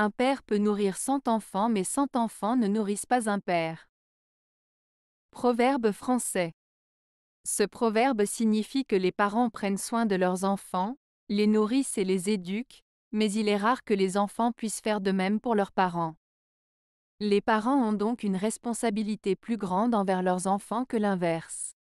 Un père peut nourrir cent enfants mais cent enfants ne nourrissent pas un père. Proverbe français. Ce proverbe signifie que les parents prennent soin de leurs enfants, les nourrissent et les éduquent, mais il est rare que les enfants puissent faire de même pour leurs parents. Les parents ont donc une responsabilité plus grande envers leurs enfants que l'inverse.